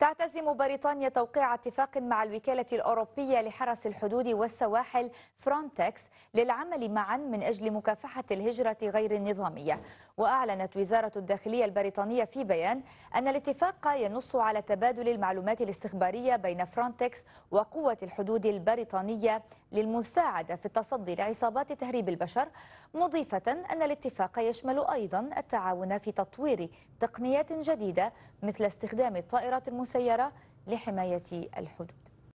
تعتزم بريطانيا توقيع اتفاق مع الوكالة الأوروبية لحرس الحدود والسواحل فرونتكس للعمل معا من أجل مكافحة الهجرة غير النظامية وأعلنت وزارة الداخلية البريطانية في بيان أن الاتفاق ينص على تبادل المعلومات الاستخبارية بين فرونتكس وقوة الحدود البريطانية للمساعدة في التصدي لعصابات تهريب البشر مضيفة أن الاتفاق يشمل أيضا التعاون في تطوير تقنيات جديدة مثل استخدام الطائرات المسيرة لحماية الحدود